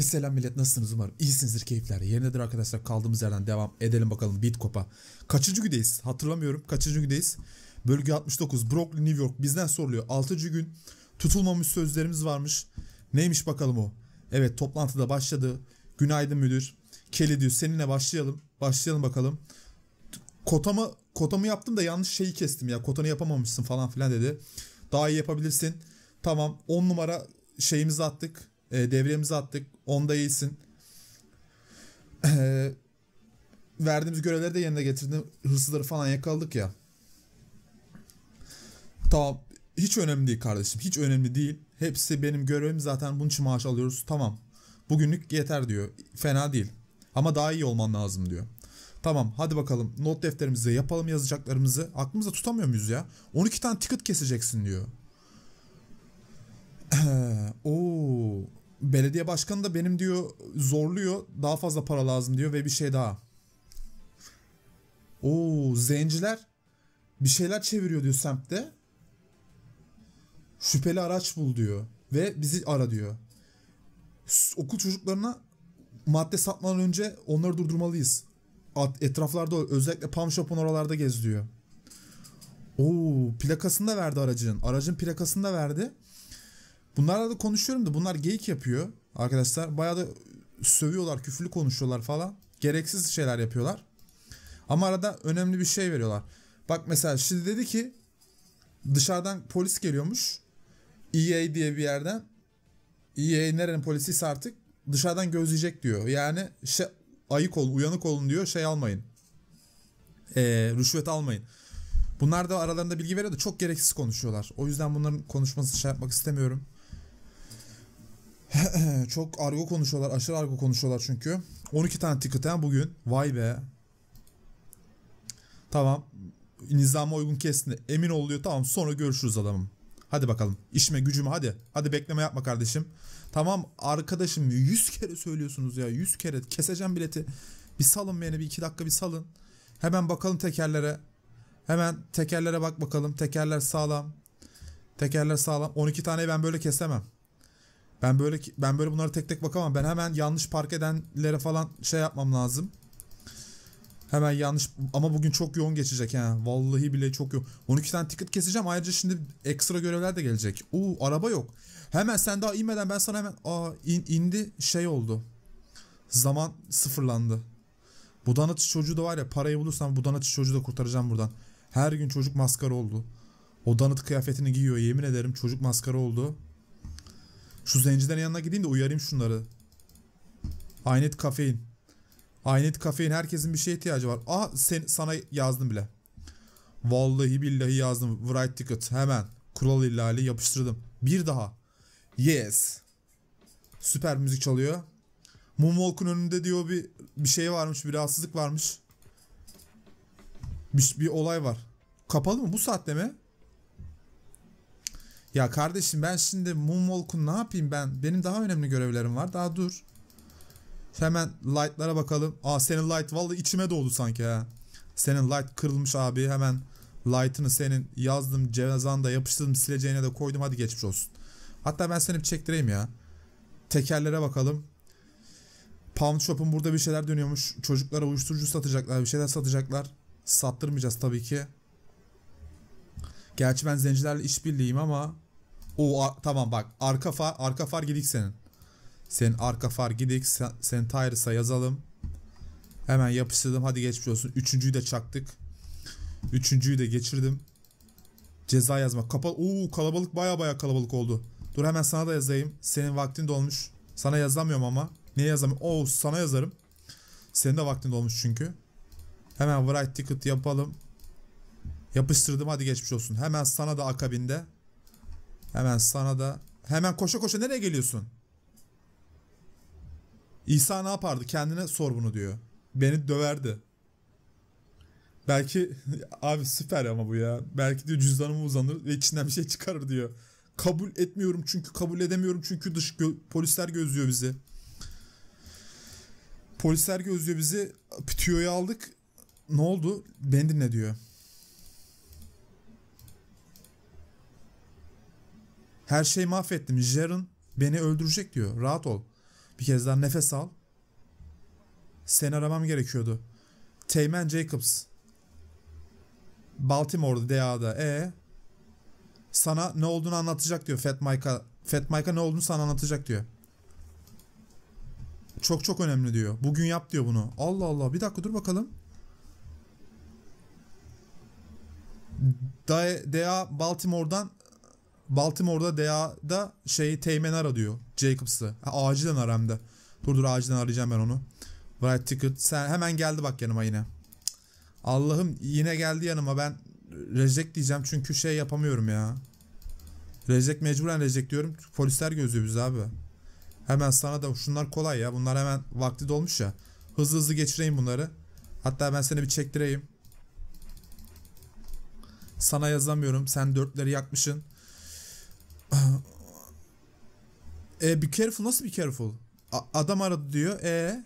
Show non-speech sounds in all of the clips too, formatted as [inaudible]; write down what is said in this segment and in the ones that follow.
Herkese selam millet nasılsınız umarım iyisinizdir keyifler yerindedir arkadaşlar kaldığımız yerden devam edelim bakalım Bitcoin'a Kaçıncı gündeyiz hatırlamıyorum kaçıncı gündeyiz Bölge 69 Brooklyn New York bizden soruluyor 6. gün tutulmamış sözlerimiz varmış Neymiş bakalım o Evet toplantıda başladı Günaydın müdür Kelly diyor seninle başlayalım başlayalım bakalım Kotamı, kotamı yaptım da yanlış şeyi kestim ya kotanı yapamamışsın falan filan dedi Daha iyi yapabilirsin Tamam 10 numara şeyimizi attık e, devremizi attık. Onda iyisin. E, verdiğimiz görevleri de yerine getirdin, Hırsızları falan yakaladık ya. Tamam. Hiç önemli değil kardeşim. Hiç önemli değil. Hepsi benim görevim zaten bunun için maaş alıyoruz. Tamam. Bugünlük yeter diyor. Fena değil. Ama daha iyi olman lazım diyor. Tamam hadi bakalım not defterimize yapalım yazacaklarımızı. Aklımızda tutamıyor muyuz ya? 12 tane ticket keseceksin diyor. Oo belediye başkanı da benim diyor zorluyor. Daha fazla para lazım diyor ve bir şey daha. Oo zenciler bir şeyler çeviriyor diyor semtte. Şüpheli araç bul diyor ve bizi ara diyor. Okul çocuklarına madde satmadan önce onları durdurmalıyız. Etraflarda özellikle pam shop'un oralarda gez diyor. Oo plakasını da verdi aracın. Aracın plakasını da verdi. Bunlarla da konuşuyorum da bunlar geyik yapıyor arkadaşlar. Bayağı da sövüyorlar, küfürlü konuşuyorlar falan. Gereksiz şeyler yapıyorlar. Ama arada önemli bir şey veriyorlar. Bak mesela şimdi dedi ki dışarıdan polis geliyormuş. EA diye bir yerden. EA nerenin polisiyse artık dışarıdan gözleyecek diyor. Yani şey, ayık olun, uyanık olun diyor. Şey almayın. Ee, rüşvet almayın. Bunlar da aralarında bilgi veriyor da çok gereksiz konuşuyorlar. O yüzden bunların konuşması şey yapmak istemiyorum. [clears throat] Çok argo konuşuyorlar. Aşırı argo konuşuyorlar çünkü. 12 tane ticketen bugün. Vay be. Tamam. Nizama uygun kesti. Emin oluyor. Tamam sonra görüşürüz adamım. Hadi bakalım. İşime gücüme hadi. Hadi bekleme yapma kardeşim. Tamam arkadaşım 100 kere söylüyorsunuz ya. 100 kere. Keseceğim bileti. Bir salın beni bir iki dakika bir salın. Hemen bakalım tekerlere. Hemen tekerlere bak bakalım. Tekerler sağlam. Tekerler sağlam. 12 tane ben böyle kesemem. Ben böyle ben böyle bunlara tek tek bakamam. Ben hemen yanlış park edenlere falan şey yapmam lazım. Hemen yanlış ama bugün çok yoğun geçecek ha. Vallahi bile çok yoğun. 12 tane ticket keseceğim. Ayrıca şimdi ekstra görevler de gelecek. Uu araba yok. Hemen sen daha inmeden ben sana hemen aa in, indi şey oldu. Zaman sıfırlandı. Budanatçı çocuğu da var ya parayı bulursam budanatçı çocuğu da kurtaracağım buradan. Her gün çocuk maskara oldu. O danıt kıyafetini giyiyor yemin ederim çocuk maskara oldu. Şu zencilerin yanına gideyim de uyarayım şunları. Aynet kafein. Aynet kafein herkesin bir şeye ihtiyacı var. Aa sen, sana yazdım bile. Vallahi billahi yazdım. Write ticket hemen. Kural ihlali yapıştırdım. Bir daha. Yes. Süper müzik çalıyor. Moonwalk'un önünde diyor bir bir şey varmış, bir rahatsızlık varmış. Bir, bir olay var. Kapalı mı bu saatte mi? Ya kardeşim ben şimdi Moonwalk'un ne yapayım ben? Benim daha önemli görevlerim var. Daha dur. Hemen light'lara bakalım. Aa senin light vallahi içime doğdu sanki ha. Senin light kırılmış abi. Hemen light'ını senin yazdım cevazanda yapıştırdım sileceğine de koydum. Hadi geçmiş olsun. Hatta ben seni bir çektireyim ya. Tekerlere bakalım. Palm Shop'un burada bir şeyler dönüyormuş. Çocuklara uyuşturucu satacaklar, bir şeyler satacaklar. Sattırmayacağız tabii ki. Gerçi ben zencilerle iş işbirliğiyim ama o tamam bak arka far arka far gidik senin. Senin arka far gidik. Sen, sen Tyrus'a yazalım. Hemen yapıştırdım. Hadi geçmiş olsun. Üçüncüyü de çaktık. Üçüncüyü de geçirdim. Ceza yazma Kapa Oo kalabalık baya baya kalabalık oldu. Dur hemen sana da yazayım. Senin vaktin dolmuş. Sana yazamıyorum ama. Niye yazamıyorum? Oo sana yazarım. Senin de vaktin dolmuş çünkü. Hemen write ticket yapalım. Yapıştırdım hadi geçmiş olsun. Hemen sana da akabinde. Hemen sana da. Hemen koşa koşa nereye geliyorsun? İsa ne yapardı? Kendine sor bunu diyor. Beni döverdi. Belki [laughs] abi süper ama bu ya. Belki diyor cüzdanıma uzanır ve içinden bir şey çıkarır diyor. Kabul etmiyorum çünkü kabul edemiyorum çünkü dış gö- polisler gözlüyor bizi. Polisler gözlüyor bizi. Tüyoyu aldık. Ne oldu? Beni dinle diyor. Her şeyi mahvettim. Jaren beni öldürecek diyor. Rahat ol. Bir kez daha nefes al. Seni aramam gerekiyordu. Teğmen Jacobs. Baltimore'da DA'da. E sana ne olduğunu anlatacak diyor Fat Mike'a. Fat Mike'a ne olduğunu sana anlatacak diyor. Çok çok önemli diyor. Bugün yap diyor bunu. Allah Allah. Bir dakika dur bakalım. DA Baltimore'dan Baltimore'da DA'da şey Teğmen ara diyor. Jacobs'ı. acilen aramda. Dur dur acilen arayacağım ben onu. Right ticket. Sen hemen geldi bak yanıma yine. Allah'ım yine geldi yanıma. Ben reject diyeceğim çünkü şey yapamıyorum ya. Reject mecburen reject diyorum. Polisler gözlüyor biz abi. Hemen sana da şunlar kolay ya. Bunlar hemen vakti dolmuş ya. Hızlı hızlı geçireyim bunları. Hatta ben seni bir çektireyim. Sana yazamıyorum. Sen dörtleri yakmışsın e bir careful nasıl bir careful? A- adam aradı diyor. E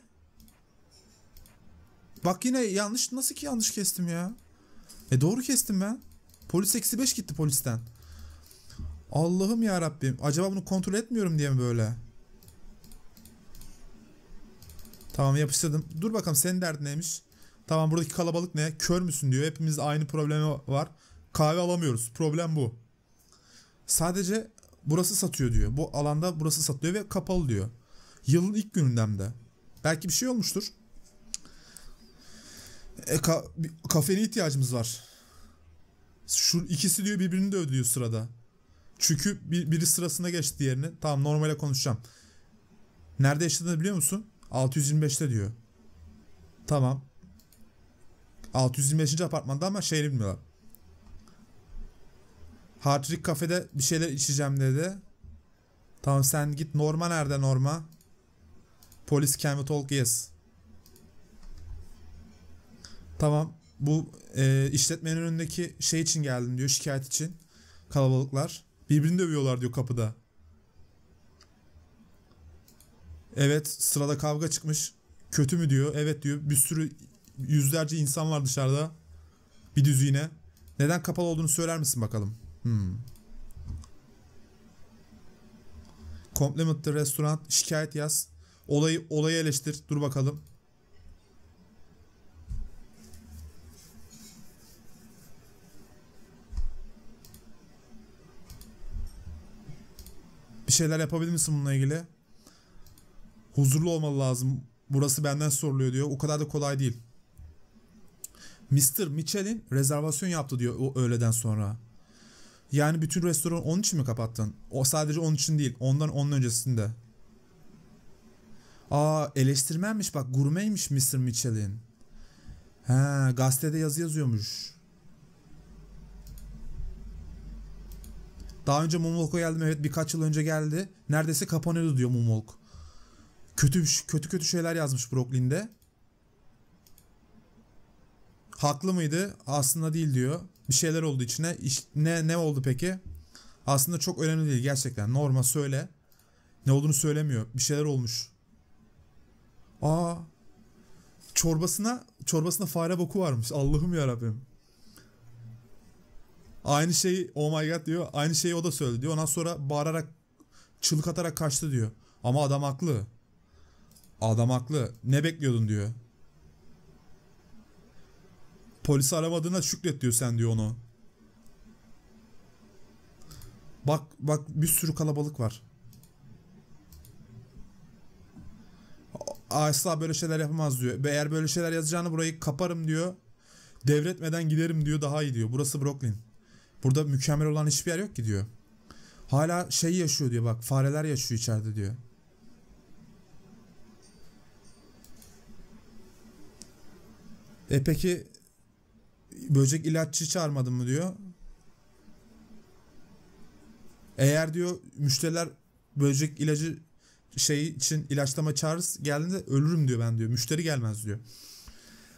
Bak yine yanlış nasıl ki yanlış kestim ya? E doğru kestim ben. Polis eksi 5 gitti polisten. Allah'ım ya Rabbim. Acaba bunu kontrol etmiyorum diye mi böyle? Tamam yapıştırdım. Dur bakalım senin derdin neymiş? Tamam buradaki kalabalık ne? Kör müsün diyor. hepimiz aynı problemi var. Kahve alamıyoruz. Problem bu. Sadece burası satıyor diyor. Bu alanda burası satılıyor ve kapalı diyor. Yılın ilk gününden de. Belki bir şey olmuştur. E, ka- kafene ihtiyacımız var. Şu ikisi diyor birbirini de ödüyor sırada. Çünkü bir, biri sırasına geçti diğerini. Tamam normale konuşacağım. Nerede yaşadığını biliyor musun? 625'te diyor. Tamam. 625. apartmanda ama şehri bilmiyorlar. Hartrik kafede bir şeyler içeceğim dedi. Tamam sen git Norma nerede Norma? Polis can we talk yes. Tamam bu e, işletmenin önündeki şey için geldim diyor şikayet için. Kalabalıklar. Birbirini dövüyorlar diyor kapıda. Evet sırada kavga çıkmış. Kötü mü diyor. Evet diyor. Bir sürü yüzlerce insan var dışarıda. Bir düzine. Neden kapalı olduğunu söyler misin bakalım? Hmm. Compliment restoran, Şikayet yaz. Olayı olayı eleştir. Dur bakalım. Bir şeyler yapabilir misin bununla ilgili? Huzurlu olmalı lazım. Burası benden soruluyor diyor. O kadar da kolay değil. Mr. Mitchell'in rezervasyon yaptı diyor o öğleden sonra. Yani bütün restoran onun için mi kapattın? O sadece onun için değil. Ondan onun öncesinde. Aa eleştirmenmiş bak gurmeymiş Mr. Mitchell'in. He gazetede yazı yazıyormuş. Daha önce Mumolk'a geldim evet birkaç yıl önce geldi. Neredeyse kapanıyordu diyor Mumolk. Kötü kötü kötü şeyler yazmış Brooklyn'de. Haklı mıydı? Aslında değil diyor bir şeyler oldu içine. İş, ne, ne oldu peki? Aslında çok önemli değil gerçekten. Norma söyle. Ne olduğunu söylemiyor. Bir şeyler olmuş. Aa. Çorbasına çorbasına fare boku varmış. Allah'ım ya Rabbim. Aynı şeyi oh my god diyor. Aynı şeyi o da söyledi diyor. Ondan sonra bağırarak çığlık atarak kaçtı diyor. Ama adam haklı. Adam haklı. Ne bekliyordun diyor. Polisi aramadığına şükret diyor sen diyor onu. Bak bak bir sürü kalabalık var. Asla böyle şeyler yapamaz diyor. eğer böyle şeyler yazacağını burayı kaparım diyor. Devretmeden giderim diyor daha iyi diyor. Burası Brooklyn. Burada mükemmel olan hiçbir yer yok ki diyor. Hala şey yaşıyor diyor bak fareler yaşıyor içeride diyor. E peki böcek ilaççı çağırmadın mı diyor. Eğer diyor müşteriler böcek ilacı şey için ilaçlama çağırırız geldiğinde ölürüm diyor ben diyor. Müşteri gelmez diyor.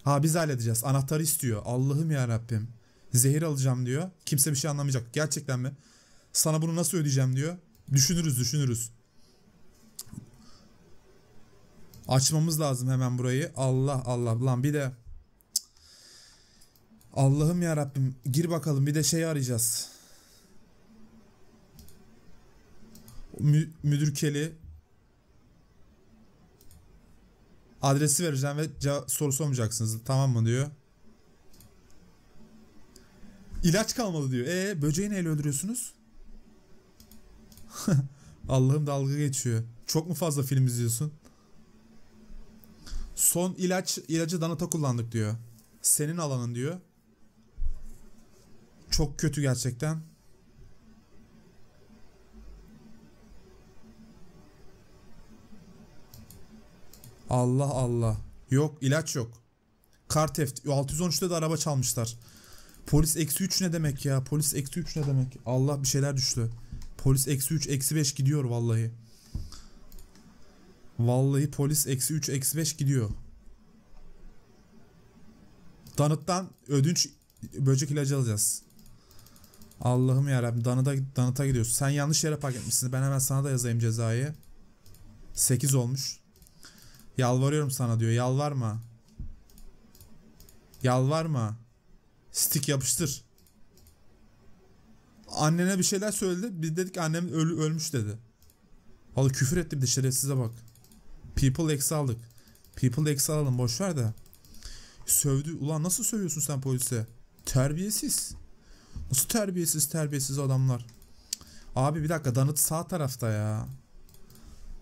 Ha biz halledeceğiz. Anahtar istiyor. Allah'ım ya Rabbim. Zehir alacağım diyor. Kimse bir şey anlamayacak. Gerçekten mi? Sana bunu nasıl ödeyeceğim diyor. Düşünürüz düşünürüz. Açmamız lazım hemen burayı. Allah Allah. Lan bir de Allah'ım ya Rabbim gir bakalım bir de şey arayacağız. Mü müdür Keli adresi vereceğim ve soru sormayacaksınız tamam mı diyor. İlaç kalmadı diyor. E böceği neyle öldürüyorsunuz? [laughs] Allah'ım dalga geçiyor. Çok mu fazla film izliyorsun? Son ilaç ilacı Danıt'a kullandık diyor. Senin alanın diyor. Çok kötü gerçekten. Allah Allah. Yok ilaç yok. Kar teft. 613'te de araba çalmışlar. Polis eksi 3 ne demek ya? Polis eksi 3 ne demek? Allah bir şeyler düştü. Polis eksi 3 eksi 5 gidiyor vallahi. Vallahi polis eksi 3 eksi 5 gidiyor. Tanıttan ödünç böcek ilacı alacağız. Allah'ım yarabbim Danıt'a, Danıt'a gidiyorsun. Sen yanlış yere park etmişsin. Ben hemen sana da yazayım cezayı. 8 olmuş. Yalvarıyorum sana diyor. Yalvarma. Yalvarma. Stik yapıştır. Annene bir şeyler söyledi. Biz dedik annem öl ölmüş dedi. Valla küfür etti bir de şerefsize bak. People X aldık. People X alalım boşver de. Sövdü. Ulan nasıl sövüyorsun sen polise? Terbiyesiz. Nasıl terbiyesiz terbiyesiz adamlar. Abi bir dakika Danıt sağ tarafta ya.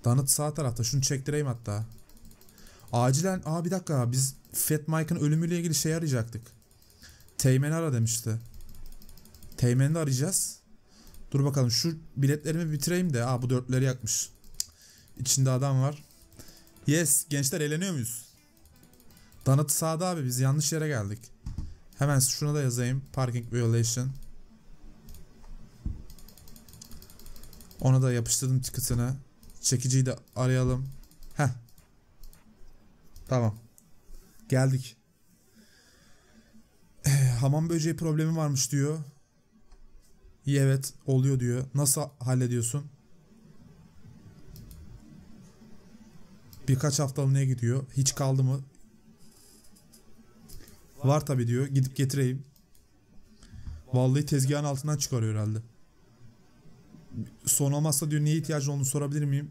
Danıt sağ tarafta. Şunu çektireyim hatta. Acilen. Abi bir dakika biz Fat Mike'ın ölümüyle ilgili şey arayacaktık. Teğmen'i ara demişti. Teğmen'i de arayacağız. Dur bakalım şu biletlerimi bitireyim de. Aa bu dörtleri yakmış. İçinde adam var. Yes gençler eğleniyor muyuz? Danıt sağda abi biz yanlış yere geldik. Hemen şuna da yazayım. Parking violation. Ona da yapıştırdım ticket'ını. Çekiciyi de arayalım. Heh. Tamam. Geldik. Eh, hamam böceği problemi varmış diyor. İyi evet oluyor diyor. Nasıl hallediyorsun? Birkaç haftalığına gidiyor. Hiç kaldı mı? Var tabii diyor. Gidip getireyim. Vallahi tezgahın altından çıkarıyor herhalde. Son olmazsa diyor niye ihtiyacın olduğunu sorabilir miyim?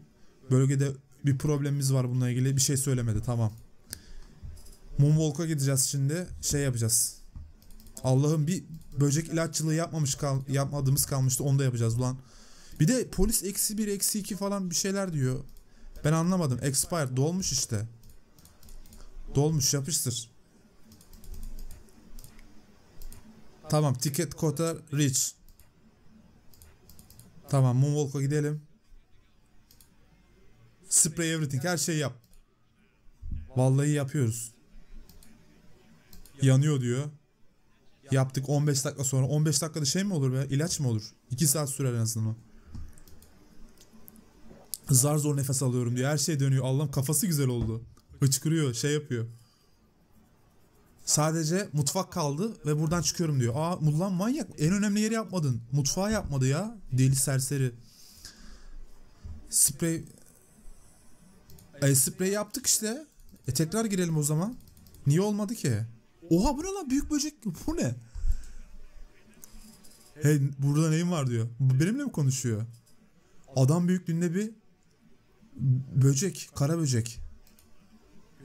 Bölgede bir problemimiz var bununla ilgili. Bir şey söylemedi tamam. Moonwalk'a gideceğiz şimdi. Şey yapacağız. Allah'ım bir böcek ilaççılığı yapmamış kal yapmadığımız kalmıştı. Onu da yapacağız ulan. Bir de polis eksi bir eksi iki falan bir şeyler diyor. Ben anlamadım. Expired dolmuş işte. Dolmuş yapıştır. Tamam ticket kota reach. Tamam Moonwalk'a gidelim. Spray everything her şeyi yap. Vallahi yapıyoruz. Yanıyor diyor. Yaptık 15 dakika sonra. 15 dakikada şey mi olur be? İlaç mı olur? 2 saat sürer en azından. o. Zar zor nefes alıyorum diyor. Her şey dönüyor. Allah'ım kafası güzel oldu. Hıçkırıyor, şey yapıyor. Sadece mutfak kaldı ve buradan çıkıyorum diyor. Aa ulan manyak en önemli yeri yapmadın. Mutfağı yapmadı ya. Deli serseri. Sprey e, sprey yaptık işte. E tekrar girelim o zaman. Niye olmadı ki? Oha bu ne lan büyük böcek bu ne? Hey burada neyin var diyor. Benimle mi konuşuyor? Adam büyüklüğünde bir böcek, kara böcek.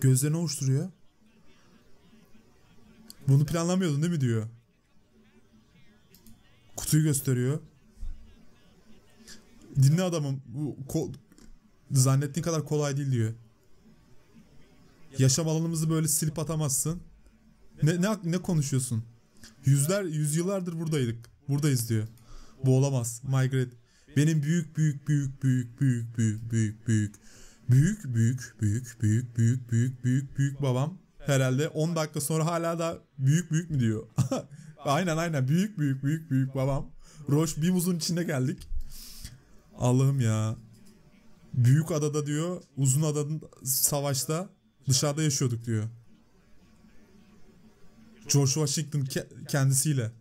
Gözlerini oluşturuyor. Bunu planlamıyordun değil mi diyor. Kutuyu gösteriyor. Dinle adamım. Bu ko- zannettiğin kadar kolay değil diyor. Yaşam alanımızı böyle silip atamazsın. Ne, ne, ne konuşuyorsun? Yüzler, yüzyıllardır buradaydık. Buradayız diyor. Bu olamaz. Migrate. Benim büyük büyük büyük büyük büyük büyük büyük büyük büyük büyük büyük büyük büyük büyük büyük büyük babam herhalde. 10 dakika sonra hala da büyük büyük mü diyor. [laughs] aynen aynen büyük büyük büyük büyük babam. Roş bir muzun içinde geldik. Allah'ım ya. Büyük adada diyor uzun adanın savaşta dışarıda yaşıyorduk diyor. George Washington ke- kendisiyle.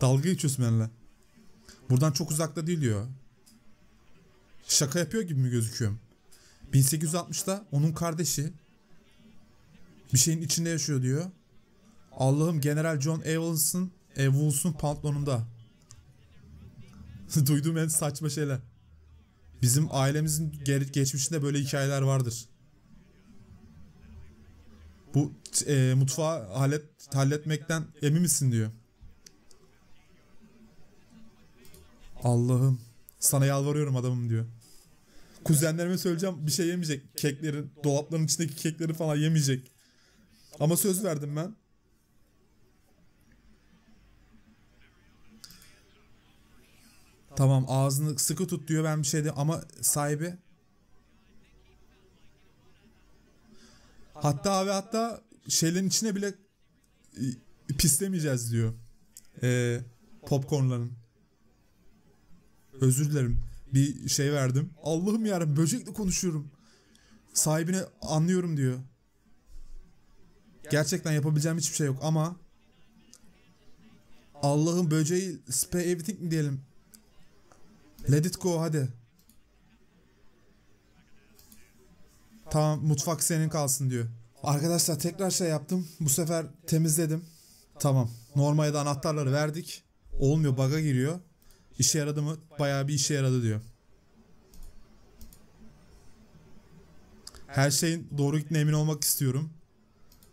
Dalga geçiyorsun benimle. Buradan çok uzakta değil diyor. Şaka yapıyor gibi mi gözüküyorum? 1860'da onun kardeşi bir şeyin içinde yaşıyor diyor. Allah'ım General John Evans'ın Evans'ın pantolonunda. [laughs] Duyduğum en saçma şeyler. Bizim ailemizin geçmişinde böyle hikayeler vardır. Bu e, mutfağı hallet, halletmekten emin misin diyor. Allah'ım sana yalvarıyorum adamım diyor. Kuzenlerime söyleyeceğim bir şey yemeyecek. Keklerin, dolapların içindeki kekleri falan yemeyecek. Ama söz verdim ben. Tamam ağzını sıkı tut diyor ben bir şey de ama sahibi Hatta abi hatta şeylerin içine bile e, pislemeyeceğiz diyor. Ee, popcornların. Özür dilerim. Bir şey verdim. Allah'ım yarabbim böcekle konuşuyorum. Sahibine anlıyorum diyor. Gerçekten yapabileceğim hiçbir şey yok ama Allah'ın böceği Spare Everything mi diyelim? Let it go hadi. Tamam mutfak senin kalsın diyor. Arkadaşlar tekrar şey yaptım. Bu sefer temizledim. Tamam. Normalde da anahtarları verdik. Olmuyor baga giriyor. İşe yaradı mı? Bayağı bir işe yaradı diyor. Her şeyin doğru gittiğine emin olmak istiyorum.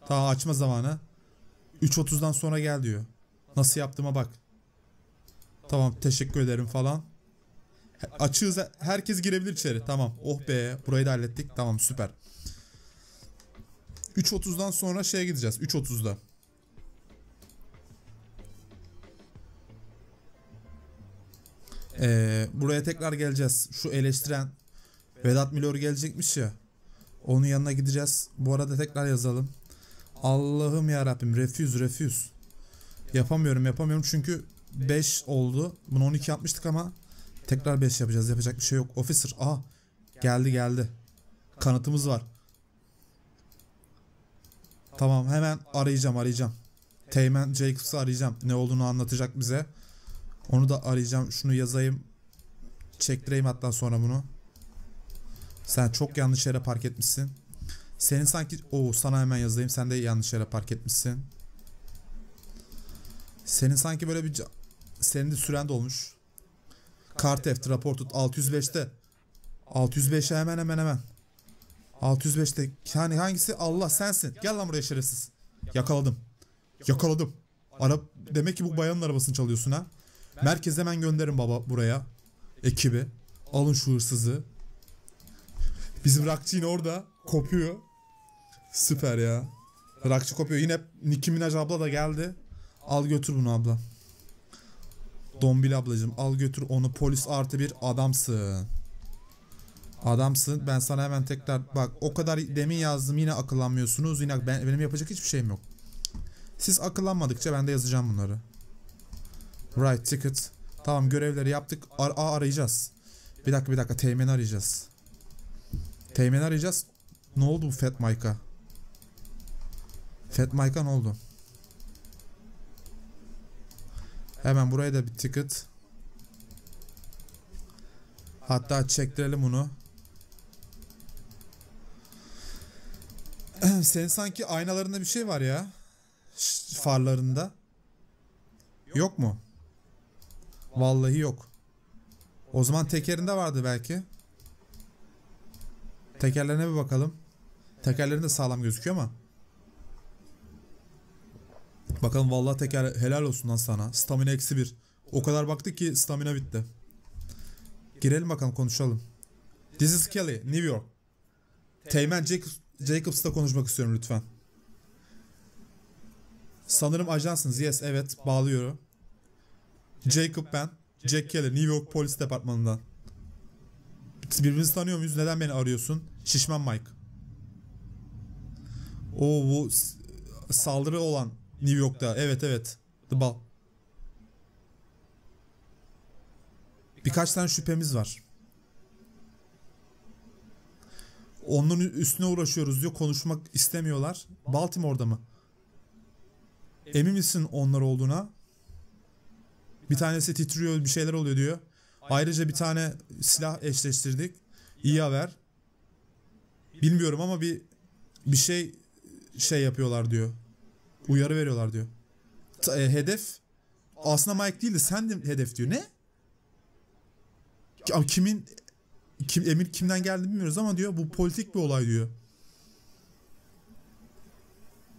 Daha açma zamanı. 3.30'dan sonra gel diyor. Nasıl yaptığıma bak. Tamam teşekkür ederim falan. Açığız. Herkes girebilir içeri. Tamam. Oh be. Burayı da hallettik. Tamam süper. 3.30'dan sonra şeye gideceğiz. 3.30'da. Ee, buraya tekrar geleceğiz. Şu eleştiren Vedat Milor gelecekmiş ya. Onun yanına gideceğiz. Bu arada tekrar yazalım. Allah'ım ya Rabbim refüz refüz. Yapamıyorum yapamıyorum çünkü 5 oldu. Bunu 12 yapmıştık ama tekrar 5 yapacağız. Yapacak bir şey yok. Officer a ah, geldi geldi. Kanıtımız var. Tamam hemen arayacağım arayacağım. Teğmen Jacobs'ı arayacağım. Ne olduğunu anlatacak bize. Onu da arayacağım. Şunu yazayım. Çektireyim hatta sonra bunu. Sen çok yanlış yere park etmişsin. Senin sanki... o sana hemen yazayım. Sen de yanlış yere park etmişsin. Senin sanki böyle bir... Senin de süren dolmuş. Kart F rapor tut. 605'te. 605'e hemen hemen hemen. 605'te. Yani hangisi? Allah sensin. Gel lan buraya şerefsiz. Yakaladım. Yakaladım. Ara demek ki bu bayanın arabasını çalıyorsun ha. merkeze hemen gönderin baba buraya. Ekibi. Alın şu hırsızı. Bizim rakçı yine orada. Kopuyor. Süper ya. Rakçı kopuyor. Yine Nicki Minaj abla da geldi. Al götür bunu abla. Dombil ablacım al götür onu polis artı bir adamsın. Adamsın ben sana hemen tekrar bak o kadar demin yazdım yine akıllanmıyorsunuz yine ben, benim yapacak hiçbir şeyim yok. Siz akıllanmadıkça ben de yazacağım bunları. Right ticket. Tamam görevleri yaptık. Ar A arayacağız. Bir dakika bir dakika teğmeni arayacağız. Teğmeni arayacağız. Ne oldu bu Fat Mike'a? Fat Mike'a ne oldu? Hemen buraya da bir ticket. Hatta çektirelim bunu. [clears throat] Sen sanki aynalarında bir şey var ya. farlarında. Yok mu? Vallahi yok. O zaman tekerinde vardı belki. Tekerlerine bir bakalım. Tekerlerinde sağlam gözüküyor ama. Bakalım vallahi teker helal olsun lan sana. Stamina eksi bir. O kadar baktı ki stamina bitti. Girelim bakalım konuşalım. This is Kelly, New York. Teğmen Jacobs, Jacobs'la konuşmak istiyorum lütfen. Sanırım ajansınız. Yes, evet. Bağlıyorum. Jacob ben. Jack Kelly, New York Polis Departmanı'ndan. Birbirimizi tanıyor muyuz? Neden beni arıyorsun? Şişman Mike. O bu saldırı olan New York'ta. Evet evet. The Ball. Birkaç tane şüphemiz var. Onların üstüne uğraşıyoruz diyor. Konuşmak istemiyorlar. Baltimore'da mı? Emin misin onlar olduğuna? Bir tanesi titriyor bir şeyler oluyor diyor. Ayrıca bir tane silah eşleştirdik. İyi haber. Bilmiyorum ama bir bir şey şey yapıyorlar diyor. Uyarı veriyorlar diyor. E, hedef aslında Mike değil de sendin hedef diyor. Ne? Ama kimin kim, emir kimden geldi bilmiyoruz ama diyor bu politik bir olay diyor.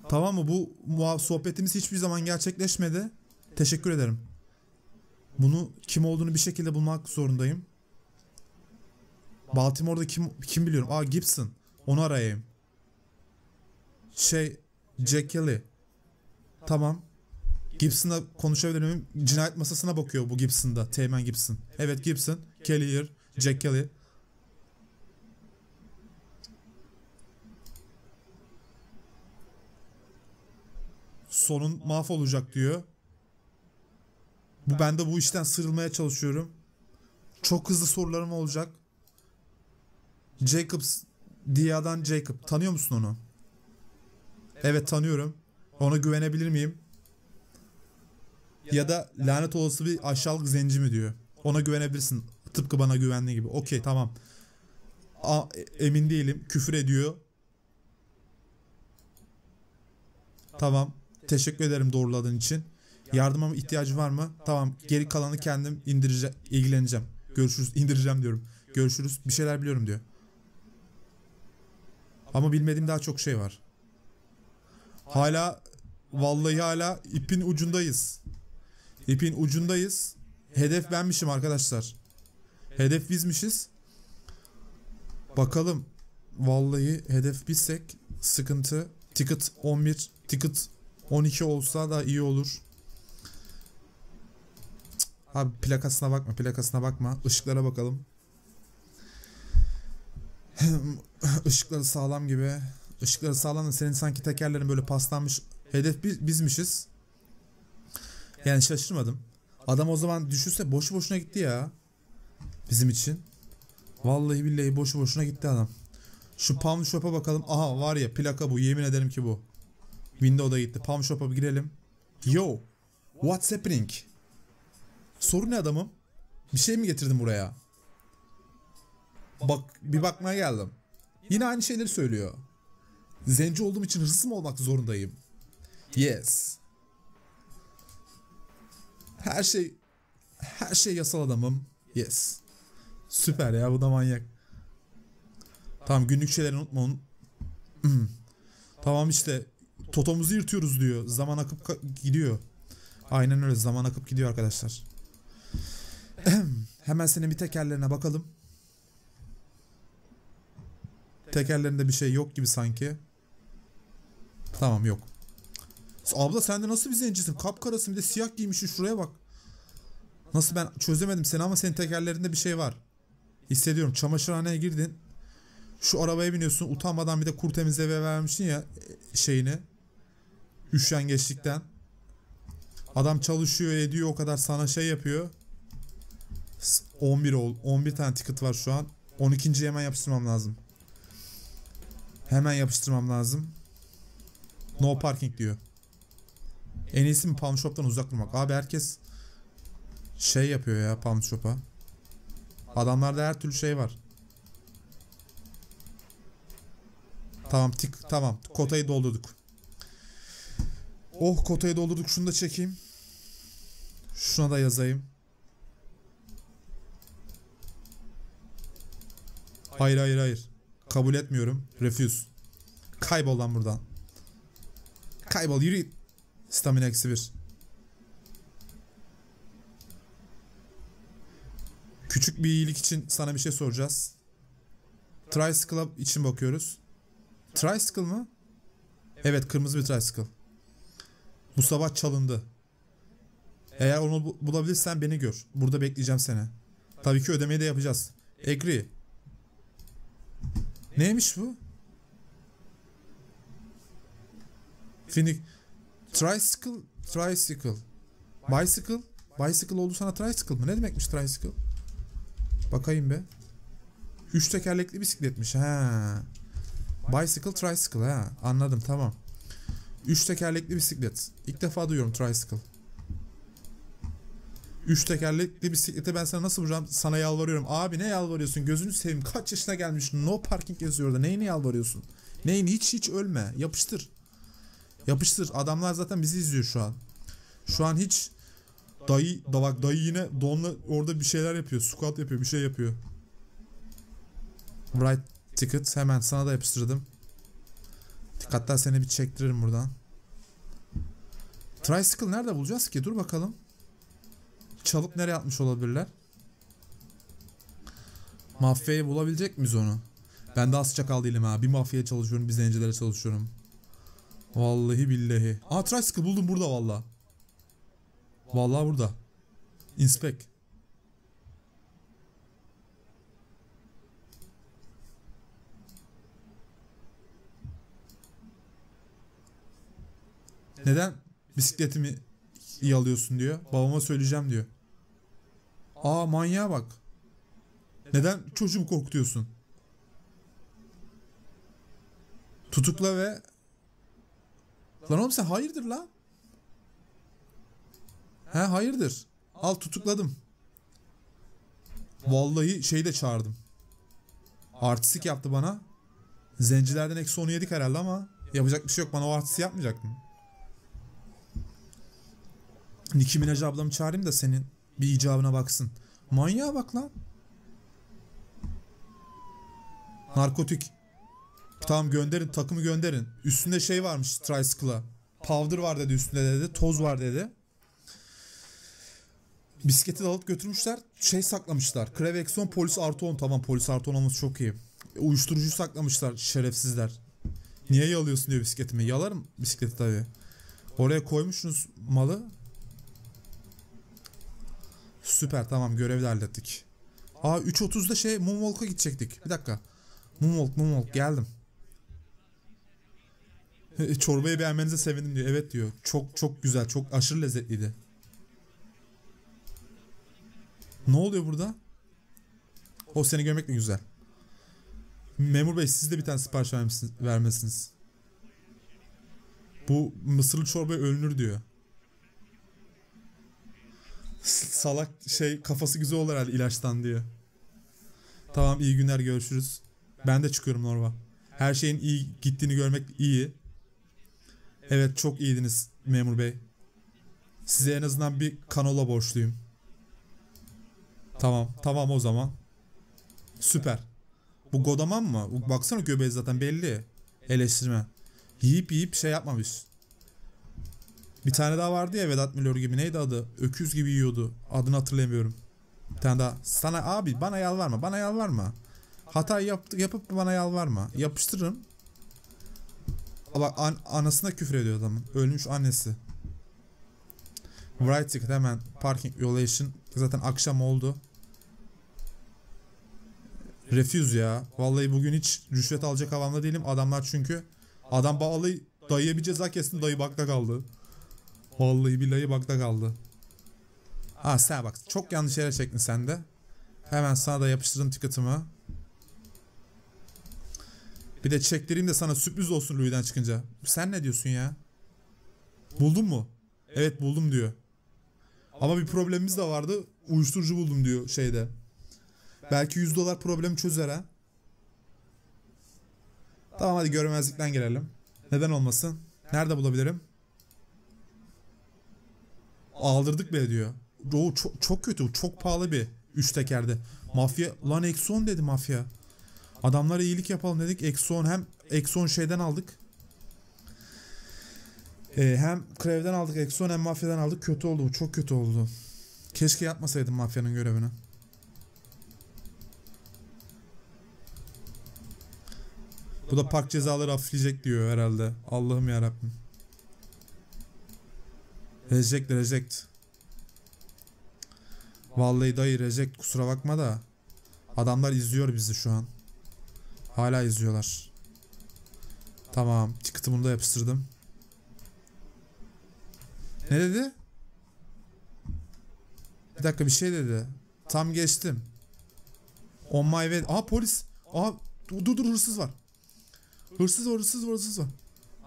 Tamam mı? Bu muha- sohbetimiz hiçbir zaman gerçekleşmedi. Teşekkür ederim. Bunu kim olduğunu bir şekilde bulmak zorundayım. Baltimore'da kim kim biliyorum? Aa Gibson. Onu arayayım. Şey Jack Kelly. Tamam. Gibson'la konuşabilir miyim? Cinayet masasına bakıyor bu Gibson'da. Teğmen Gibson. Evet Gibson. Kelly Jack Kelly. Sonun mahvolacak diyor. Bu ben de bu işten sıyrılmaya çalışıyorum. Çok hızlı sorularım olacak. Jacobs Dia'dan Jacob. Tanıyor musun onu? Evet tanıyorum. Ona güvenebilir miyim? Ya da lanet olası bir aşağılık zenci mi diyor. Ona güvenebilirsin. Tıpkı bana güvendiği gibi. Okey tamam. A emin değilim. Küfür ediyor. Tamam. Teşekkür ederim doğruladığın için. Yardıma ihtiyacı var mı? Tamam. Geri kalanı kendim indirece ilgileneceğim. Görüşürüz. indireceğim diyorum. Görüşürüz. Bir şeyler biliyorum diyor. Ama bilmediğim daha çok şey var. Hala vallahi hala ipin ucundayız. İpin ucundayız. Hedef benmişim arkadaşlar. Hedef bizmişiz. Bakalım. Vallahi hedef bizsek sıkıntı. Ticket 11, ticket 12 olsa da iyi olur. Abi plakasına bakma, plakasına bakma. Işıklara bakalım. [laughs] Işıkları sağlam gibi. Işıkları sağlanın senin sanki tekerlerin böyle paslanmış. Hedef biz, bizmişiz. Yani şaşırmadım. Adam o zaman düşünse boşu boşuna gitti ya. Bizim için. Vallahi billahi boşu boşuna gitti adam. Şu Palm Shop'a bakalım. Aha var ya plaka bu. Yemin ederim ki bu. Window'da gitti. Palm Shop'a girelim. Yo. What's happening? Soru ne adamım? Bir şey mi getirdim buraya? Bak bir bakmaya geldim. Yine aynı şeyleri söylüyor. Zenci olduğum için hırsız mı olmak zorundayım? Yes. Her şey her şey yasal adamım. Yes. Süper ya bu da manyak. Tamam günlük şeyleri unutma. onu. [clears throat] tamam işte totomuzu yırtıyoruz diyor. Zaman akıp gidiyor. Aynen öyle zaman akıp gidiyor arkadaşlar. [clears throat] Hemen senin bir tekerlerine bakalım. Tekerlerinde bir şey yok gibi sanki. Tamam yok. Abla sen de nasıl bir zencisin? Kapkarasın bir de siyah giymişsin şuraya bak. Nasıl ben çözemedim seni ama senin tekerlerinde bir şey var. Hissediyorum. Çamaşırhaneye girdin. Şu arabaya biniyorsun. Utanmadan bir de kur temizleme vermişsin ya e, şeyini. Üşengeçlikten. Adam çalışıyor ediyor o kadar sana şey yapıyor. 11 ol. 11 tane ticket var şu an. 12. hemen yapıştırmam lazım. Hemen yapıştırmam lazım. No parking diyor. En iyisi mi Palm Shop'tan uzak durmak? Abi herkes şey yapıyor ya Palm Shop'a. Adamlarda her türlü şey var. Tamam tık tamam kotayı doldurduk. Oh kotayı doldurduk şunu da çekeyim. Şuna da yazayım. Hayır hayır hayır. Kabul etmiyorum. Refuse. Kaybol lan buradan. Kaybol yürü. Stamina eksi bir. Küçük bir iyilik için sana bir şey soracağız. Tricycle için bakıyoruz. Tricycle mı? Evet kırmızı bir tricycle. Bu sabah çalındı. Eğer onu bulabilirsen beni gör. Burada bekleyeceğim seni. Tabii ki ödemeyi de yapacağız. Agree. Neymiş bu? Klinik. Tricycle. Tricycle. Bicycle. Bicycle oldu sana tricycle mı? Ne demekmiş tricycle? Bakayım be. Üç tekerlekli bisikletmiş. Ha. Bicycle tricycle ha. Anladım tamam. Üç tekerlekli bisiklet. İlk defa duyuyorum tricycle. Üç tekerlekli bisiklete ben sana nasıl vuracağım? Sana yalvarıyorum. Abi ne yalvarıyorsun? Gözünü seveyim. Kaç yaşına gelmiş? No parking yazıyor da. Neyine yalvarıyorsun? Neyini Hiç hiç ölme. Yapıştır. Yapıştır. Adamlar zaten bizi izliyor şu an. Şu an hiç dayı da bak dayı yine donla orada bir şeyler yapıyor. Squat yapıyor, bir şey yapıyor. Right ticket hemen sana da yapıştırdım. Hatta seni bir çektiririm buradan. Tricycle nerede bulacağız ki? Dur bakalım. Çalıp nereye atmış olabilirler? Mafyayı bulabilecek miyiz onu? Ben daha sıcak al değilim ha. Bir mafyaya çalışıyorum, bir zencilere çalışıyorum. Vallahi billahi. Aa tricycle buldum burada valla. Valla burada. Inspect. Neden bisikletimi iyi alıyorsun diyor. Babama söyleyeceğim diyor. Aa manyağa bak. Neden çocuğumu korkutuyorsun? Tutukla ve Lan oğlum sen hayırdır lan? He hayırdır. Al tutukladım. Vallahi şeyi de çağırdım. Artistik yaptı bana. Zencilerden eksi 10 yedik herhalde ama yapacak bir şey yok. Bana o artisti yapmayacak mı? Nicki Minaj ablamı çağırayım da senin bir icabına baksın. Manyağa bak lan. Narkotik. Tamam gönderin takımı gönderin. Üstünde şey varmış Tricycle'a. Powder var dedi üstünde dedi. Toz var dedi. Bisikleti de alıp götürmüşler. Şey saklamışlar. Krevexon polis artı 10. Tamam polis artı 10 olması çok iyi. Uyuşturucu saklamışlar şerefsizler. Niye yalıyorsun diyor bisikletimi. Yalarım bisikleti tabii. Oraya koymuşsunuz malı. Süper tamam görevi de hallettik. Aa 3.30'da şey Moonwalk'a gidecektik. Bir dakika. Moonwalk Moonwalk geldim. E, çorbayı beğenmenize sevindim diyor. Evet diyor. Çok çok güzel. Çok aşırı lezzetliydi. Ne oluyor burada? O seni görmek ne güzel. Memur bey siz de bir tane sipariş vermesiniz. Bu mısırlı çorba ölünür diyor. Salak şey kafası güzel olur herhalde ilaçtan diyor. Tamam iyi günler görüşürüz. Ben de çıkıyorum Norva. Her şeyin iyi gittiğini görmek iyi. Evet çok iyiydiniz memur bey. Size en azından bir kanola borçluyum. Tamam tamam o zaman. Süper. Bu Godaman mı? Baksana göbeği zaten belli. Eleştirme. Yiyip yiyip şey yapmamış. Bir tane daha vardı ya Vedat Milor gibi neydi adı? Öküz gibi yiyordu. Adını hatırlamıyorum. Bir tane daha. Sana abi bana yalvarma. Bana yalvarma. Hata yaptık yapıp bana yalvarma. Yapıştırırım. Bak an anasına küfür ediyor adamın. Ölmüş annesi. Right ticket hemen parking violation. Zaten akşam oldu. Refuse ya. Vallahi bugün hiç rüşvet alacak havamda değilim. Adamlar çünkü adam bağlı dayıya bir ceza kesin dayı bakta kaldı. Vallahi bir dayı bakta kaldı. Ha sen bak çok yanlış yere çektin sen de. Hemen sana da yapıştırdım ticket'ımı. Bir de çiçeklerim de sana sürpriz olsun Louis'den çıkınca. Sen ne diyorsun ya? Buldun mu? Evet buldum diyor. Ama bir problemimiz de vardı. Uyuşturucu buldum diyor şeyde. Belki 100 dolar problemi çözer ha. Tamam hadi görmezlikten gelelim. Neden olmasın? Nerede bulabilirim? Aldırdık bile diyor. O çok, çok kötü. Çok pahalı bir üç tekerde. Mafya. Lan Exxon dedi mafya. Adamlara iyilik yapalım dedik. Exxon hem Exxon şeyden aldık. Ee, hem Krev'den aldık Exxon hem Mafya'dan aldık. Kötü oldu bu. Çok kötü oldu. Keşke yapmasaydım Mafya'nın görevini. Bu da park cezaları hafifleyecek diyor herhalde. Allah'ım yarabbim. Reject reject. Vallahi dayı reject kusura bakma da. Adamlar izliyor bizi şu an. Hala izliyorlar. Tamam. Ticket'ımı da yapıştırdım. Ne dedi? Bir dakika bir şey dedi. Tam geçtim. On my way. Aa polis. Aa dur dur, dur hırsız var. Hırsız var hırsız var hırsız var.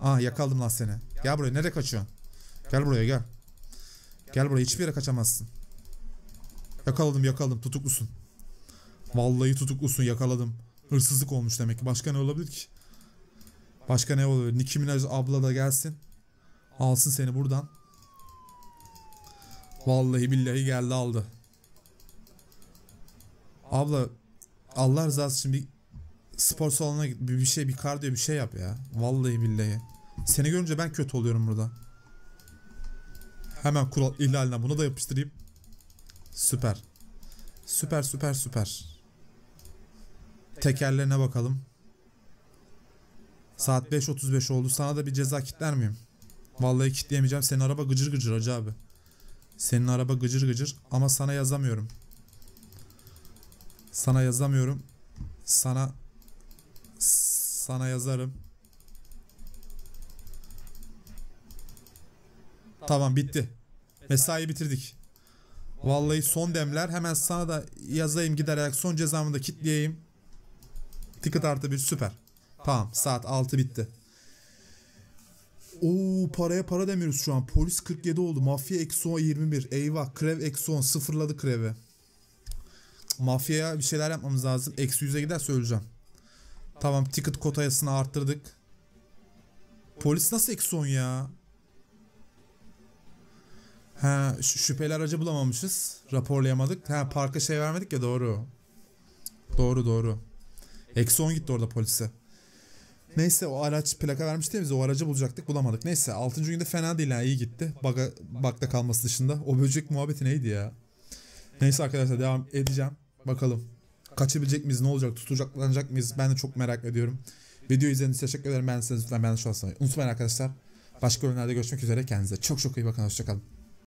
Aa yakaldım lan seni. Gel buraya nereye kaçıyorsun? Gel buraya gel. Gel buraya hiçbir yere kaçamazsın. Yakaladım yakaladım tutuklusun. Vallahi tutuklusun yakaladım. Hırsızlık olmuş demek ki. Başka ne olabilir ki? Başka ne olabilir? Nicki Minaj abla da gelsin. Alsın seni buradan. Vallahi billahi geldi aldı. Abla Allah rızası için bir spor salonuna git bir şey bir kardiyo bir şey yap ya. Vallahi billahi. Seni görünce ben kötü oluyorum burada. Hemen kural ihlaline bunu da yapıştırayım. Süper. Süper süper süper tekerlerine bakalım. Saat 5.35 oldu. Sana da bir ceza kitler miyim? Vallahi kitleyemeyeceğim. Senin araba gıcır gıcır hacı abi. Senin araba gıcır gıcır ama sana yazamıyorum. Sana yazamıyorum. Sana sana yazarım. Tamam, bitti. Mesai bitirdik. Vallahi son demler. Hemen sana da yazayım giderek son cezamı da kitleyeyim. Ticket artı bir süper. Tamam saat 6 bitti. O paraya para demiyoruz şu an. Polis 47 oldu. Mafya eksi 21. Eyvah. Krev eksi 10. Sıfırladı krevi. Mafyaya bir şeyler yapmamız lazım. Eksi 100'e gider söyleyeceğim. Tamam ticket kotayasını arttırdık. Polis nasıl eksi 10 ya? Ha şüpheli aracı bulamamışız. Raporlayamadık. Ha parka şey vermedik ya doğru. Doğru doğru. Eksi 10 gitti orada polise. Neyse o araç plaka vermişti biz o aracı bulacaktık bulamadık. Neyse 6. günde fena değil ha iyi gitti. Baga, bakta kalması dışında. O böcek muhabbeti neydi ya? Neyse arkadaşlar devam edeceğim. Bakalım. Kaçabilecek miyiz? Ne olacak? Tutacaklanacak mıyız? Ben de çok merak ediyorum. Video izlediğiniz için teşekkür ederim. Ben size lütfen ben şu an Unutmayın arkadaşlar. Başka bölümlerde görüşmek üzere. Kendinize çok çok iyi bakın. Hoşçakalın.